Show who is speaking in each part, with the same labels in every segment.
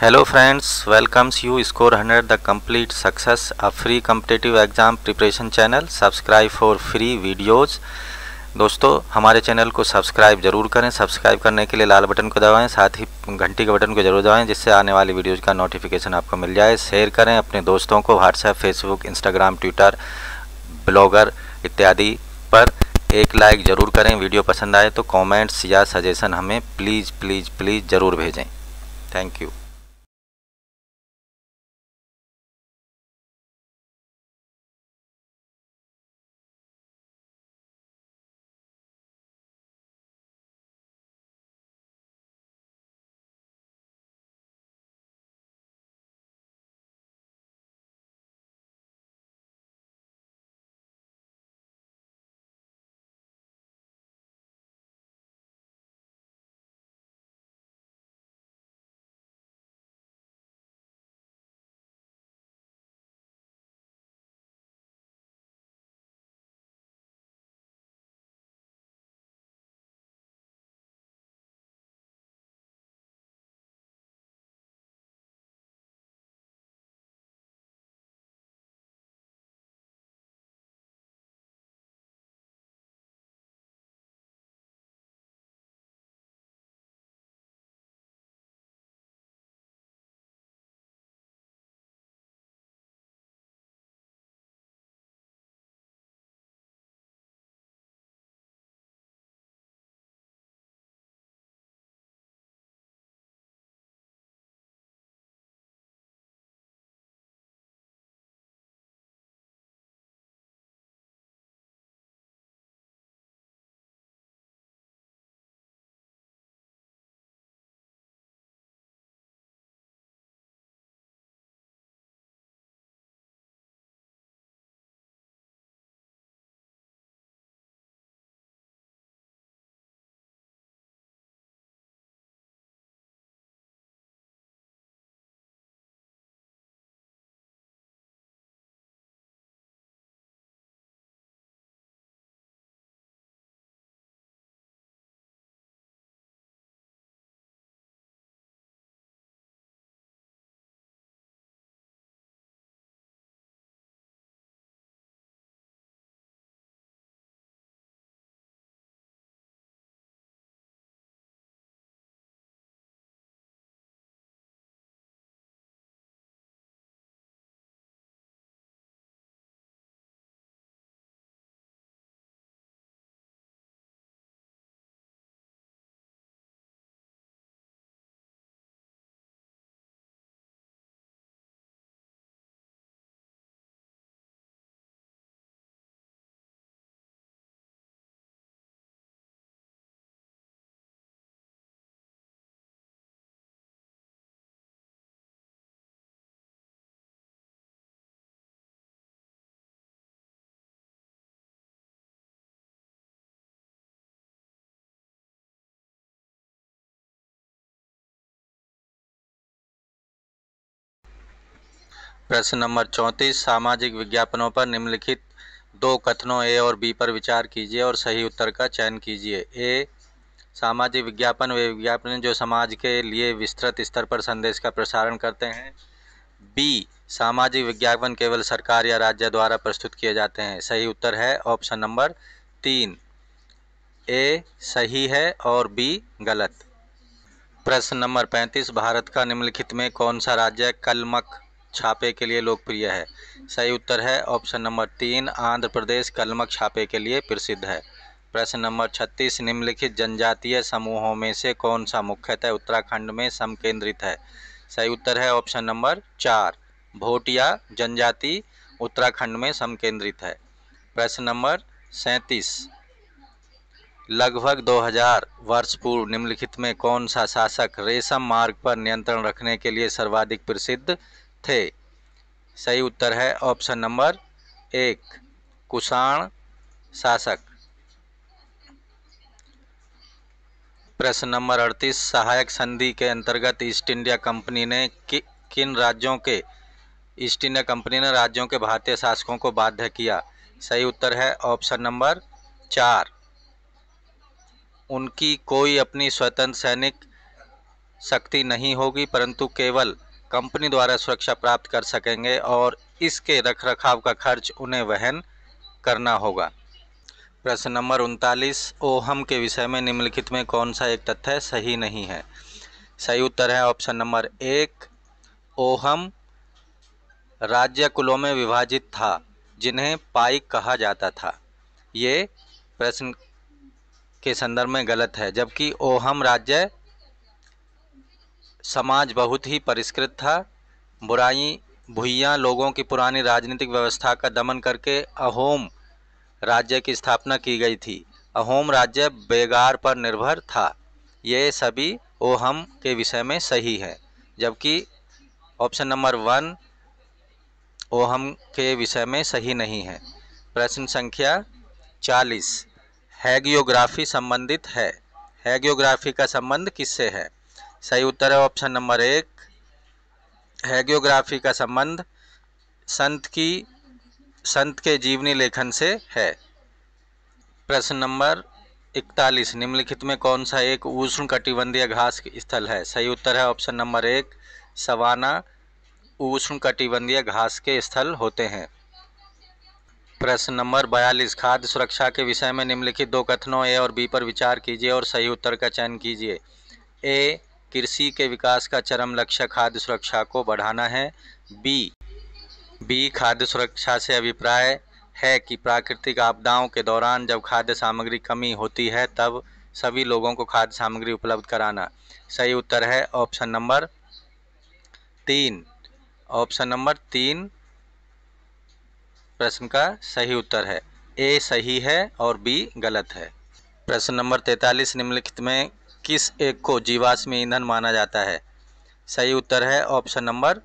Speaker 1: hello friends welcomes you score hundred the complete success a free competitive exam preparation channel subscribe for free videos दोस्तों हमारे channel को subscribe जरूर करें subscribe करने के लिए लाल बटन को दबाएं साथ ही घंटी के बटन को जरूर दबाएं जिससे आने वाली वीडियोज़ का नोटिफिकेशन आपको मिल जाए शेयर करें अपने दोस्तों को WhatsApp Facebook Instagram Twitter Blogger इत्यादि पर एक लाइक ज़रूर करें वीडियो पसंद आए तो कॉमेंट्स या सजेशन हमें प्लीज़ प्लीज़ प्लीज़ ज़रूर भेजें थैंक यू प्रश्न नंबर चौंतीस सामाजिक विज्ञापनों पर निम्नलिखित दो कथनों ए और बी पर विचार कीजिए और सही उत्तर का चयन कीजिए ए सामाजिक विज्ञापन वे विज्ञापन जो समाज के लिए विस्तृत स्तर पर संदेश का प्रसारण करते हैं बी सामाजिक विज्ञापन केवल सरकार या राज्य द्वारा प्रस्तुत किए जाते हैं सही उत्तर है ऑप्शन नंबर तीन ए सही है और बी गलत प्रश्न नंबर पैंतीस भारत का निम्नलिखित में कौन सा राज्य कलमक छापे के लिए लोकप्रिय है सही उत्तर है ऑप्शन नंबर तीन आंध्र प्रदेश कलमक छापे के लिए प्रसिद्ध है प्रश्न नंबर छत्तीस निम्नलिखित जनजातीय समूहों में से कौन सा मुख्यतः उत्तराखंड में समकेंद्रित है सही उत्तर है ऑप्शन नंबर चार भोटिया जनजाति उत्तराखंड में समकेंद्रित है प्रश्न नंबर सैंतीस लगभग 2000 वर्ष पूर्व निम्नलिखित में कौन सा शासक रेशम मार्ग पर नियंत्रण रखने के लिए सर्वाधिक प्रसिद्ध थे सही उत्तर है ऑप्शन नंबर एक कुषाण शासक प्रश्न नंबर अड़तीस सहायक संधि के अंतर्गत ईस्ट इंडिया कंपनी ने कि, किन राज्यों के ईस्ट इंडिया कंपनी ने राज्यों के भारतीय शासकों को बाध्य किया सही उत्तर है ऑप्शन नंबर चार उनकी कोई अपनी स्वतंत्र सैनिक शक्ति नहीं होगी परंतु केवल कंपनी द्वारा सुरक्षा प्राप्त कर सकेंगे और इसके रखरखाव का खर्च उन्हें वहन करना होगा प्रश्न नंबर उनतालीस ओहम के विषय में निम्नलिखित में कौन सा एक तथ्य सही नहीं है सही उत्तर है ऑप्शन नंबर एक ओहम राज्य कुलों में विभाजित था जिन्हें पाइक कहा जाता था ये प्रश्न के संदर्भ में गलत है जबकि ओहम राज्य समाज बहुत ही परिष्कृत था बुराई भुइया लोगों की पुरानी राजनीतिक व्यवस्था का दमन करके अहोम राज्य की स्थापना की गई थी अहोम राज्य बेगार पर निर्भर था ये सभी ओहम के विषय में सही है जबकि ऑप्शन नंबर वन ओहम के विषय में सही नहीं है प्रश्न संख्या चालीस हैगियोग्राफी संबंधित है हैगियोग्राफी का संबंध किससे है सही उत्तर है ऑप्शन नंबर एक हैग्योग्राफी का संबंध संत की संत के जीवनी लेखन से है प्रश्न नंबर इकतालीस निम्नलिखित में कौन सा एक उष्ण कटिबंधीय घास स्थल है सही उत्तर है ऑप्शन नंबर एक सवाना उष्ण कटिबंधीय घास के स्थल होते हैं प्रश्न नंबर बयालीस खाद्य सुरक्षा के विषय में निम्नलिखित दो कथनों ए और बी पर विचार कीजिए और सही उत्तर का चयन कीजिए ए कृषि के विकास का चरम लक्ष्य खाद्य सुरक्षा को बढ़ाना है बी बी खाद्य सुरक्षा से अभिप्राय है कि प्राकृतिक आपदाओं के दौरान जब खाद्य सामग्री कमी होती है तब सभी लोगों को खाद्य सामग्री उपलब्ध कराना सही उत्तर है ऑप्शन नंबर तीन ऑप्शन नंबर तीन प्रश्न का सही उत्तर है ए सही है और बी गलत है प्रश्न नंबर तैतालीस निम्नलिखित में किस एक को जीवाश्म ईंधन माना जाता है सही उत्तर है ऑप्शन नंबर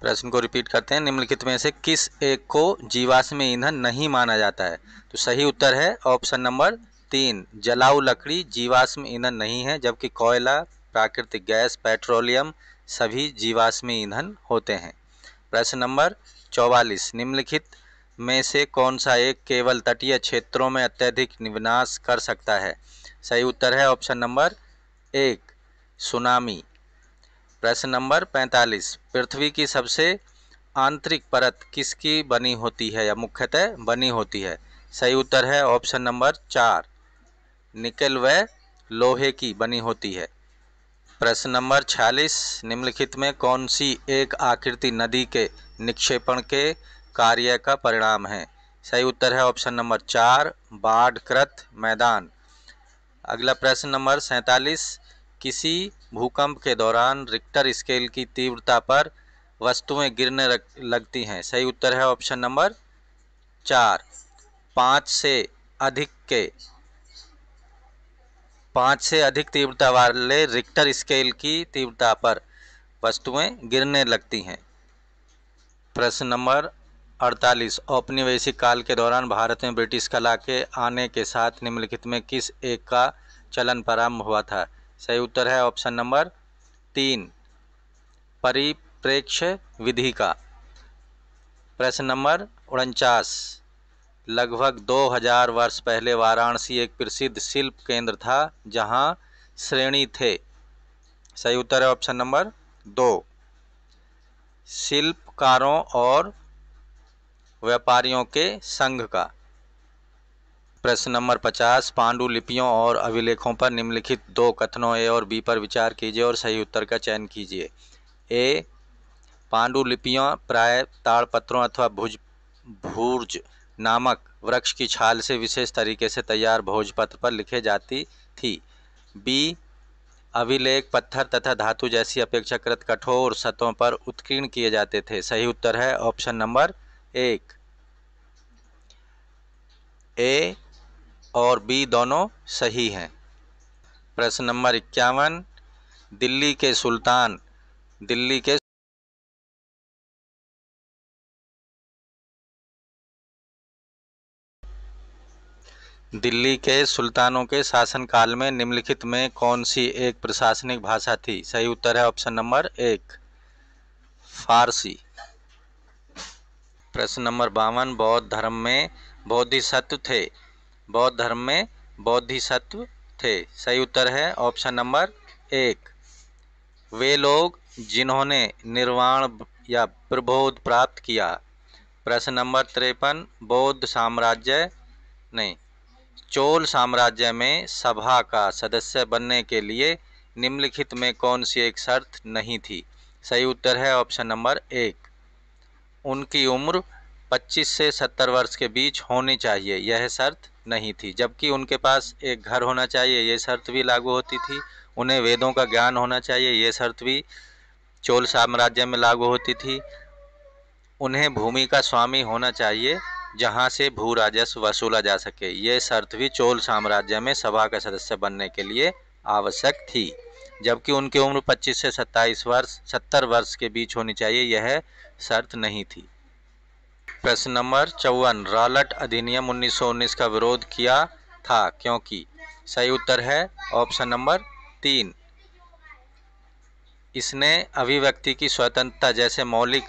Speaker 1: प्रश्न को रिपीट करते हैं निम्नलिखित में से किस एक को जीवाश्म ईंधन नहीं माना जाता है तो सही उत्तर है ऑप्शन नंबर तीन जलाऊ लकड़ी जीवाश्म ईंधन नहीं है जबकि कोयला प्राकृतिक गैस पेट्रोलियम सभी जीवाश्म ईंधन होते हैं प्रश्न नंबर चौवालीस निम्नलिखित में से कौन सा एक केवल तटीय क्षेत्रों में अत्यधिक विनाश कर सकता है सही उत्तर है ऑप्शन नंबर एक सुनामी प्रश्न नंबर 45 पृथ्वी की सबसे आंतरिक परत किसकी बनी होती है या मुख्यतः बनी होती है सही उत्तर है ऑप्शन नंबर चार निकल व लोहे की बनी होती है प्रश्न नंबर 46 निम्नलिखित में कौन सी एक आकृति नदी के निक्षेपण के कार्य का परिणाम है सही उत्तर है ऑप्शन नंबर चार बाढ़कृत मैदान अगला प्रश्न नंबर सैतालीस किसी भूकंप के दौरान रिक्टर स्केल की तीव्रता पर वस्तुएं गिरने लगती हैं सही उत्तर है ऑप्शन नंबर चार पाँच से अधिक के पाँच से अधिक तीव्रता वाले रिक्टर स्केल की तीव्रता पर वस्तुएं गिरने लगती हैं प्रश्न नंबर अड़तालीस औपनिवेशिक काल के दौरान भारत में ब्रिटिश कला के आने के साथ निम्नलिखित में किस एक का चलन प्रारंभ हुआ था सही उत्तर है ऑप्शन नंबर तीन परिप्रेक्ष्य विधि का प्रश्न नंबर उनचास लगभग 2000 वर्ष पहले वाराणसी एक प्रसिद्ध शिल्प केंद्र था जहां श्रेणी थे सही उत्तर है ऑप्शन नंबर दो शिल्पकारों और व्यापारियों के संघ का प्रश्न नंबर पचास पांडुलिपियों और अभिलेखों पर निम्नलिखित दो कथनों ए और बी पर विचार कीजिए और सही उत्तर का चयन कीजिए ए पांडुलिपियों प्राय ताड़पत्रों अथवा भुज भूर्ज नामक वृक्ष की छाल से विशेष तरीके से तैयार भोजपत्र पर लिखे जाती थी बी अभिलेख पत्थर तथा धातु जैसी अपेक्षाकृत कठोर सतहों पर उत्कीर्ण किए जाते थे सही उत्तर है ऑप्शन नंबर एक ए और बी दोनों सही हैं प्रश्न नंबर इक्यावन दिल्ली के सुल्तान दिल्ली के दिल्ली के सुल्तानों के शासनकाल में निम्नलिखित में कौन सी एक प्रशासनिक भाषा थी सही उत्तर है ऑप्शन नंबर एक फारसी प्रश्न नंबर बावन बौद्ध धर्म में बौद्धिसत्व थे बौद्ध धर्म में बौद्धिसत्व थे सही उत्तर है ऑप्शन नंबर एक वे लोग जिन्होंने निर्वाण या प्रबोध प्राप्त किया प्रश्न नंबर तिरपन बौद्ध साम्राज्य नहीं चोल साम्राज्य में सभा का सदस्य बनने के लिए निम्नलिखित में कौन सी एक शर्त नहीं थी सही उत्तर है ऑप्शन नंबर एक उनकी उम्र 25 से 70 वर्ष के बीच होनी चाहिए यह शर्त नहीं थी जबकि उनके पास एक घर होना चाहिए यह शर्त भी लागू होती थी उन्हें वेदों का ज्ञान होना चाहिए यह शर्त भी चोल साम्राज्य में लागू होती थी उन्हें भूमि का स्वामी होना चाहिए जहाँ से भू राजस्व वसूला जा सके ये शर्त भी चोल साम्राज्य में सभा का सदस्य बनने के लिए आवश्यक थी जबकि उनकी उम्र 25 से 27 वर्ष 70 वर्ष के बीच होनी चाहिए यह शर्त नहीं थी प्रश्न नंबर चौवन रॉलट अधिनियम 1919 का विरोध किया था क्योंकि सही उत्तर है ऑप्शन नंबर तीन इसने अभिव्यक्ति की स्वतंत्रता जैसे मौलिक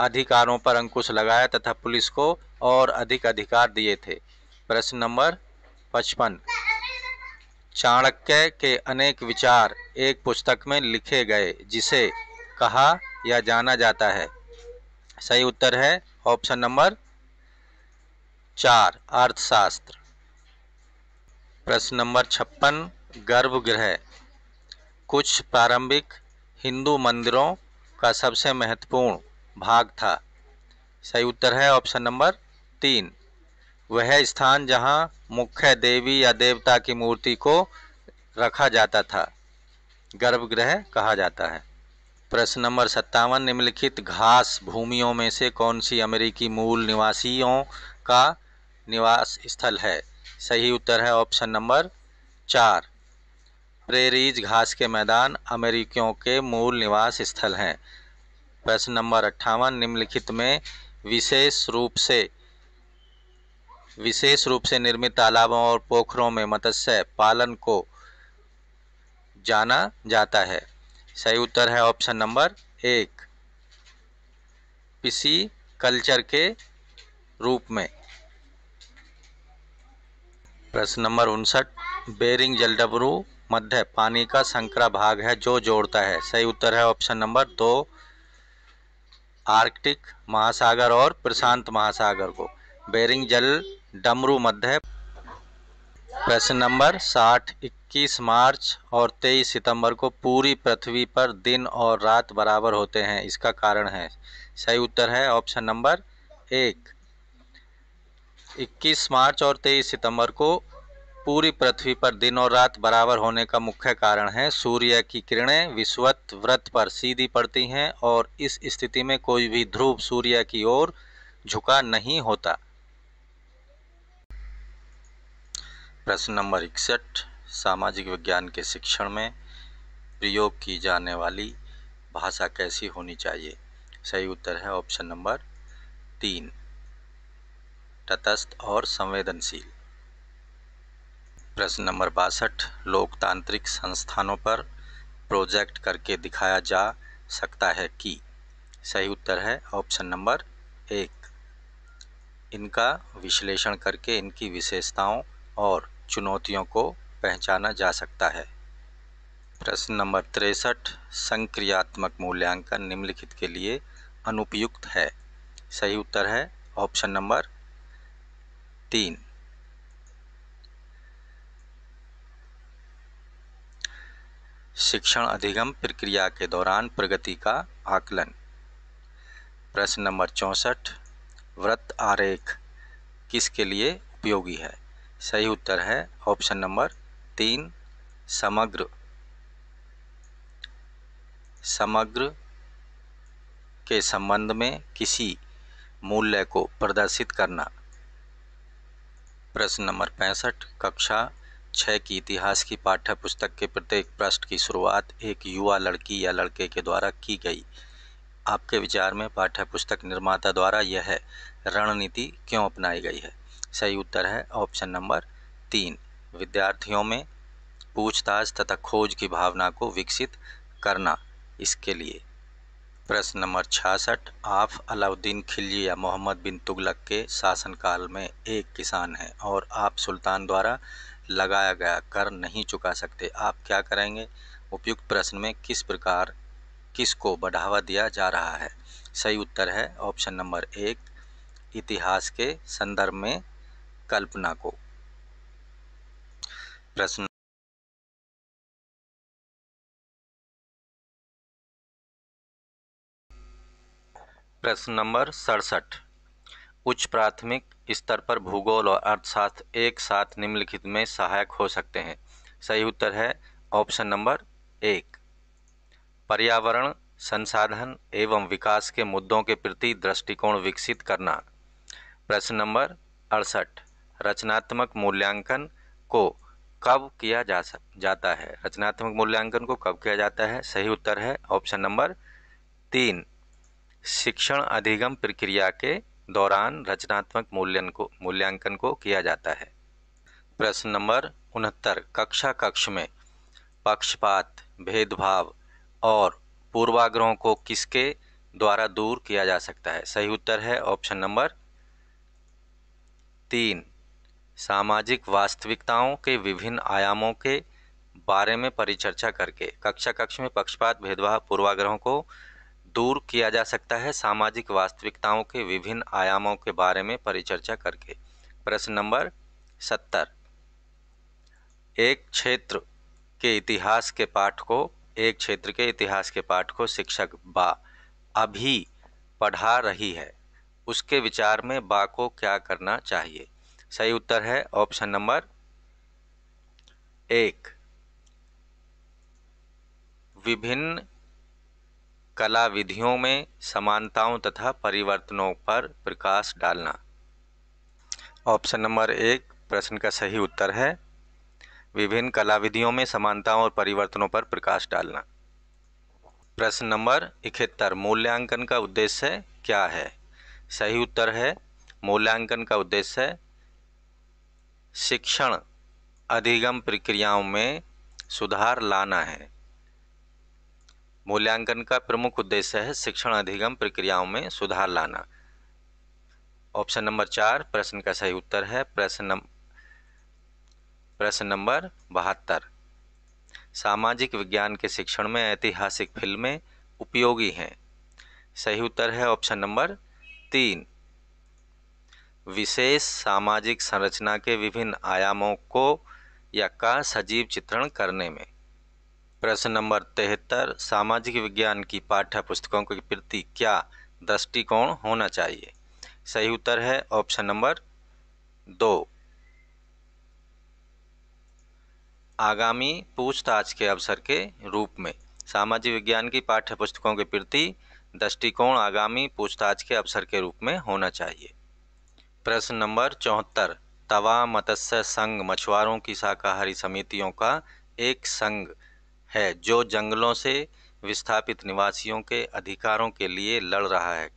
Speaker 1: अधिकारों पर अंकुश लगाया तथा पुलिस को और अधिक अधिकार दिए थे प्रश्न नंबर पचपन चाणक्य के अनेक विचार एक पुस्तक में लिखे गए जिसे कहा या जाना जाता है सही उत्तर है ऑप्शन नंबर चार अर्थशास्त्र प्रश्न नंबर छप्पन गर्भगृह कुछ प्रारंभिक हिंदू मंदिरों का सबसे महत्वपूर्ण भाग था सही उत्तर है ऑप्शन नंबर तीन वह स्थान जहां मुख्य देवी या देवता की मूर्ति को रखा जाता था गर्भगृह कहा जाता है प्रश्न नंबर सत्तावन निम्नलिखित घास भूमियों में से कौन सी अमेरिकी मूल निवासियों का निवास स्थल है सही उत्तर है ऑप्शन नंबर चार प्रेरीज घास के मैदान अमेरिकियों के मूल निवास स्थल हैं प्रश्न नंबर अट्ठावन निम्नलिखित में विशेष रूप से विशेष रूप से निर्मित तालाबों और पोखरों में मत्स्य पालन को जाना जाता है सही उत्तर है ऑप्शन नंबर एक पिसी कल्चर के रूप में प्रश्न नंबर उनसठ बेरिंग जलडबरू मध्य पानी का संकरा भाग है जो जोड़ता है सही उत्तर है ऑप्शन नंबर दो आर्कटिक महासागर और प्रशांत महासागर को बेरिंग जल डमरू मध्य प्रश्न नंबर साठ इक्कीस मार्च और तेईस सितंबर को पूरी पृथ्वी पर दिन और रात बराबर होते हैं इसका कारण है सही उत्तर है ऑप्शन नंबर एक इक्कीस मार्च और तेईस सितंबर को पूरी पृथ्वी पर दिन और रात बराबर होने का मुख्य कारण है सूर्य की किरणें विश्वत व्रत पर सीधी पड़ती हैं और इस स्थिति में कोई भी ध्रुव सूर्य की ओर झुका नहीं होता प्रश्न नंबर इकसठ सामाजिक विज्ञान के शिक्षण में प्रयोग की जाने वाली भाषा कैसी होनी चाहिए सही उत्तर है ऑप्शन नंबर तीन तटस्थ और संवेदनशील प्रश्न नंबर बासठ लोकतांत्रिक संस्थानों पर प्रोजेक्ट करके दिखाया जा सकता है कि सही उत्तर है ऑप्शन नंबर एक इनका विश्लेषण करके इनकी विशेषताओं और चुनौतियों को पहचाना जा सकता है प्रश्न नंबर तिरसठ संक्रियात्मक मूल्यांकन निम्नलिखित के लिए अनुपयुक्त है सही उत्तर है ऑप्शन नंबर तीन शिक्षण अधिगम प्रक्रिया के दौरान प्रगति का आकलन प्रश्न नंबर चौंसठ व्रत आरेख किसके लिए उपयोगी है सही उत्तर है ऑप्शन नंबर तीन समग्र समग्र के संबंध में किसी मूल्य को प्रदर्शित करना प्रश्न नंबर पैंसठ कक्षा छः की इतिहास की पाठ्य पुस्तक के प्रत्येक पृष्ठ की शुरुआत एक युवा लड़की या लड़के के द्वारा की गई आपके विचार में पाठ्य पुस्तक निर्माता द्वारा यह रणनीति क्यों अपनाई गई है सही उत्तर है ऑप्शन नंबर तीन विद्यार्थियों में पूछताछ तथा खोज की भावना को विकसित करना इसके लिए प्रश्न नंबर छियासठ आप अलाउद्दीन खिलजी या मोहम्मद बिन तुगलक के शासनकाल में एक किसान हैं और आप सुल्तान द्वारा लगाया गया कर नहीं चुका सकते आप क्या करेंगे उपयुक्त प्रश्न में किस प्रकार किसको बढ़ावा दिया जा रहा है सही उत्तर है ऑप्शन नंबर एक इतिहास के संदर्भ में कल्पना को प्रश्न प्रश्न नंबर सड़सठ उच्च प्राथमिक स्तर पर भूगोल और अर्थशास्त्र एक साथ निम्नलिखित में सहायक हो सकते हैं सही उत्तर है ऑप्शन नंबर एक पर्यावरण संसाधन एवं विकास के मुद्दों के प्रति दृष्टिकोण विकसित करना प्रश्न नंबर अड़सठ रचनात्मक मूल्यांकन को कब किया जा सक जाता है रचनात्मक मूल्यांकन को कब किया जाता है सही उत्तर है ऑप्शन नंबर तीन शिक्षण अधिगम प्रक्रिया के दौरान रचनात्मक मूल्यन को मूल्यांकन को किया जाता है प्रश्न नंबर उनहत्तर कक्षा कक्ष में पक्षपात भेदभाव और पूर्वाग्रहों को किसके द्वारा दूर किया जा सकता है सही उत्तर है ऑप्शन नंबर तीन सामाजिक वास्तविकताओं के विभिन्न आयामों के बारे में परिचर्चा करके कक्षा कक्ष में पक्षपात भेदभाव पूर्वाग्रहों को दूर किया जा सकता है सामाजिक वास्तविकताओं के विभिन्न आयामों के बारे में परिचर्चा करके प्रश्न नंबर सत्तर एक क्षेत्र के इतिहास के पाठ को एक क्षेत्र के इतिहास के पाठ को शिक्षक बा अभी पढ़ा रही है उसके विचार में बा को क्या करना चाहिए सही उत्तर है ऑप्शन नंबर एक विभिन्न कला विधियों में समानताओं तथा परिवर्तनों पर प्रकाश डालना ऑप्शन नंबर एक प्रश्न का सही उत्तर है विभिन्न कला विधियों में समानताओं और परिवर्तनों पर प्रकाश डालना प्रश्न नंबर इकहत्तर मूल्यांकन का उद्देश्य क्या है सही उत्तर है मूल्यांकन का उद्देश्य शिक्षण अधिगम प्रक्रियाओं में सुधार लाना है मूल्यांकन का प्रमुख उद्देश्य है शिक्षण अधिगम प्रक्रियाओं में सुधार लाना ऑप्शन नंबर चार प्रश्न का सही उत्तर है प्रश्न नम प्रश्न नंबर बहत्तर सामाजिक विज्ञान के शिक्षण में ऐतिहासिक फिल्में उपयोगी हैं सही उत्तर है ऑप्शन नंबर तीन विशेष सामाजिक संरचना के विभिन्न आयामों को या का सजीव चित्रण करने में प्रश्न नंबर तिहत्तर सामाजिक विज्ञान की पाठ्य पुस्तकों के प्रति क्या दृष्टिकोण होना चाहिए सही उत्तर है ऑप्शन नंबर दो आगामी पूछताछ के अवसर के रूप में सामाजिक विज्ञान की पाठ्य पुस्तकों के प्रति दृष्टिकोण आगामी पूछताछ के अवसर के रूप में होना चाहिए प्रश्न नंबर चौहत्तर तवा मत्स्य संघ मछुआरों की शाकाहारी समितियों का एक संघ है जो जंगलों से विस्थापित निवासियों के अधिकारों के लिए लड़ रहा है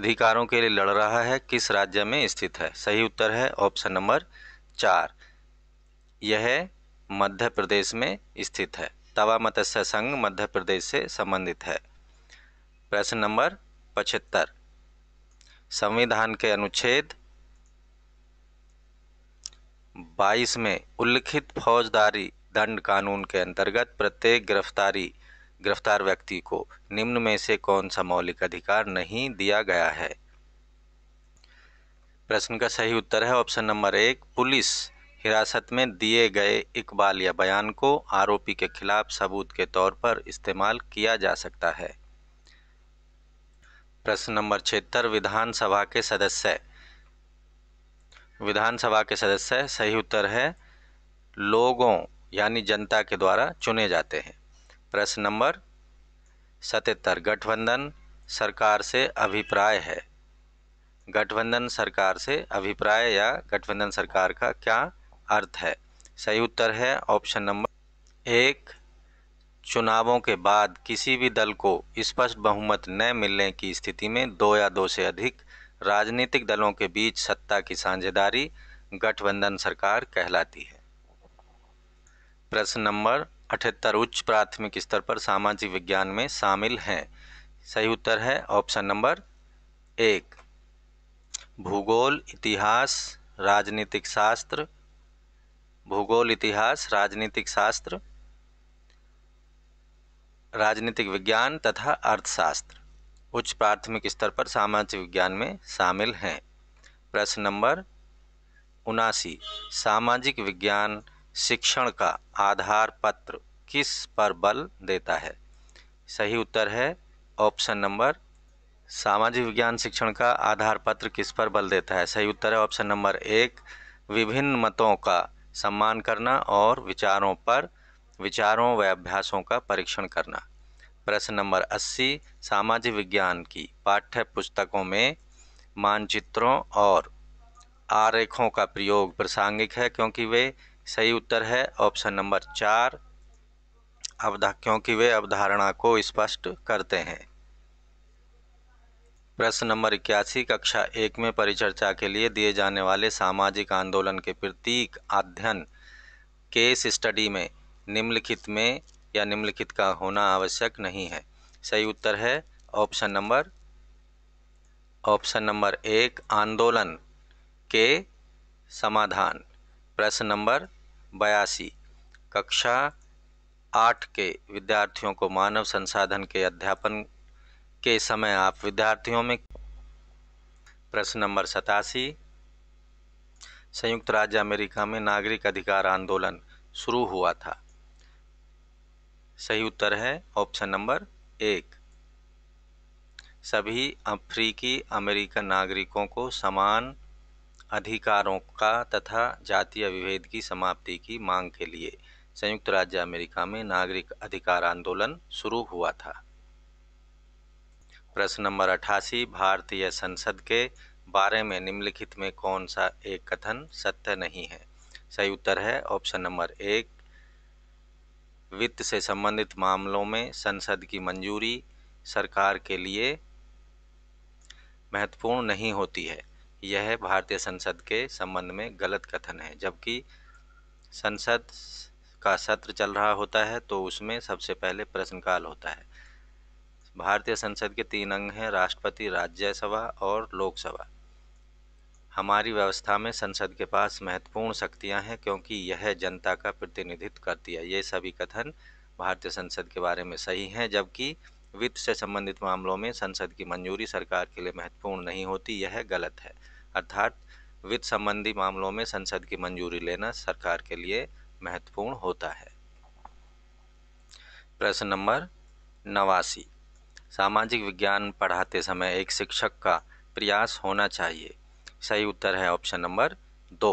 Speaker 1: अधिकारों के लिए लड़ रहा है किस राज्य में स्थित है सही उत्तर है ऑप्शन नंबर चार यह मध्य प्रदेश में स्थित है तवा मत्स्य संघ मध्य प्रदेश से संबंधित है प्रश्न नंबर पचहत्तर संविधान के अनुच्छेद 22 में उल्लिखित फौजदारी दंड कानून के अंतर्गत प्रत्येक गिरफ्तारी गिरफ्तार व्यक्ति को निम्न में से कौन सा मौलिक अधिकार नहीं दिया गया है प्रश्न का सही उत्तर है ऑप्शन नंबर एक पुलिस हिरासत में दिए गए इकबाल या बयान को आरोपी के खिलाफ सबूत के तौर पर इस्तेमाल किया जा सकता है प्रश्न नंबर छिहत्तर विधानसभा के सदस्य विधानसभा के सदस्य सही उत्तर है लोगों यानी जनता के द्वारा चुने जाते हैं प्रश्न नंबर सतहत्तर गठबंधन सरकार से अभिप्राय है गठबंधन सरकार से अभिप्राय या गठबंधन सरकार का क्या अर्थ है सही उत्तर है ऑप्शन नंबर एक चुनावों के बाद किसी भी दल को स्पष्ट बहुमत न मिलने की स्थिति में दो या दो से अधिक राजनीतिक दलों के बीच सत्ता की साझेदारी गठबंधन सरकार कहलाती है प्रश्न नंबर अठहत्तर उच्च प्राथमिक स्तर पर सामाजिक विज्ञान में शामिल हैं सही उत्तर है ऑप्शन नंबर एक भूगोल इतिहास राजनीतिक शास्त्र भूगोल इतिहास राजनीतिक शास्त्र राजनीतिक विज्ञान तथा अर्थशास्त्र उच्च प्राथमिक स्तर पर सामाजिक विज्ञान में शामिल हैं प्रश्न नंबर उनासी सामाजिक विज्ञान शिक्षण का आधार पत्र किस पर बल देता है सही उत्तर है ऑप्शन नंबर सामाजिक विज्ञान शिक्षण का आधार पत्र किस पर बल देता है सही उत्तर है ऑप्शन नंबर एक विभिन्न मतों का सम्मान करना और विचारों पर विचारों व अभ्यासों का परीक्षण करना प्रश्न नंबर 80 सामाजिक विज्ञान की पाठ्य पुस्तकों में मानचित्रों और आरेखों का प्रयोग प्रासंगिक है क्योंकि वे सही उत्तर है ऑप्शन नंबर चार अवधा क्योंकि वे अवधारणा को स्पष्ट करते हैं प्रश्न नंबर इक्यासी कक्षा एक में परिचर्चा के लिए दिए जाने वाले सामाजिक आंदोलन के प्रतीक अध्ययन केस स्टडी में निम्नलिखित में या निम्नलिखित का होना आवश्यक नहीं है सही उत्तर है ऑप्शन नंबर ऑप्शन नंबर एक आंदोलन के समाधान प्रश्न नंबर बयासी कक्षा आठ के विद्यार्थियों को मानव संसाधन के अध्यापन के समय आप विद्यार्थियों में प्रश्न नंबर सतासी संयुक्त राज्य अमेरिका में नागरिक अधिकार आंदोलन शुरू हुआ था सही उत्तर है ऑप्शन नंबर एक सभी अफ्रीकी अमेरिकन नागरिकों को समान अधिकारों का तथा जातीय विभेद की समाप्ति की मांग के लिए संयुक्त राज्य अमेरिका में नागरिक अधिकार आंदोलन शुरू हुआ था प्रश्न नंबर अठासी भारतीय संसद के बारे में निम्नलिखित में कौन सा एक कथन सत्य नहीं है सही उत्तर है ऑप्शन नंबर एक वित्त से संबंधित मामलों में संसद की मंजूरी सरकार के लिए महत्वपूर्ण नहीं होती है यह भारतीय संसद के संबंध में गलत कथन है जबकि संसद का सत्र चल रहा होता है तो उसमें सबसे पहले प्रश्नकाल होता है भारतीय संसद के तीन अंग हैं राष्ट्रपति राज्यसभा और लोकसभा हमारी व्यवस्था में संसद के पास महत्वपूर्ण शक्तियां हैं क्योंकि यह जनता का प्रतिनिधित्व करती है ये सभी कथन भारतीय संसद के बारे में सही हैं जबकि वित्त से संबंधित मामलों में संसद की मंजूरी सरकार के लिए महत्वपूर्ण नहीं होती यह गलत है अर्थात वित्त संबंधी मामलों में संसद की मंजूरी लेना सरकार के लिए महत्वपूर्ण होता है प्रश्न नंबर नवासी सामाजिक विज्ञान पढ़ाते समय एक शिक्षक का प्रयास होना चाहिए सही उत्तर है ऑप्शन नंबर दो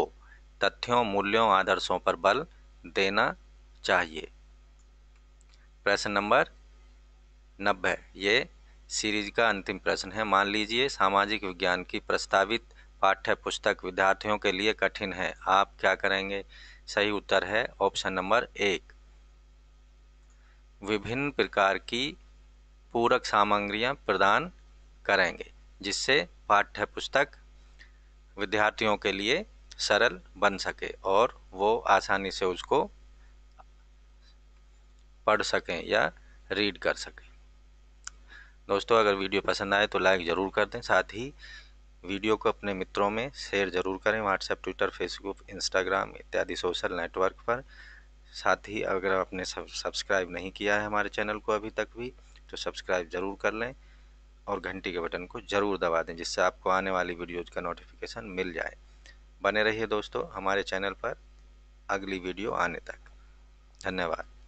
Speaker 1: तथ्यों मूल्यों आदर्शों पर बल देना चाहिए प्रश्न नंबर नब्बे ये सीरीज का अंतिम प्रश्न है मान लीजिए सामाजिक विज्ञान की प्रस्तावित पाठ्य पुस्तक विद्यार्थियों के लिए कठिन है आप क्या करेंगे सही उत्तर है ऑप्शन नंबर एक विभिन्न प्रकार की पूरक सामग्रियां प्रदान करेंगे जिससे पाठ्य पुस्तक विद्यार्थियों के लिए सरल बन सके और वो आसानी से उसको पढ़ सकें या रीड कर सकें दोस्तों अगर वीडियो पसंद आए तो लाइक ज़रूर कर दें साथ ही वीडियो को अपने मित्रों में शेयर ज़रूर करें व्हाट्सएप ट्विटर फेसबुक इंस्टाग्राम इत्यादि सोशल नेटवर्क पर साथ ही अगर आपने सब सब्सक्राइब नहीं किया है हमारे चैनल को अभी तक भी तो सब्सक्राइब ज़रूर कर लें और घंटी के बटन को ज़रूर दबा दें जिससे आपको आने वाली वीडियोज़ का नोटिफिकेशन मिल जाए बने रहिए दोस्तों हमारे चैनल पर अगली वीडियो आने तक धन्यवाद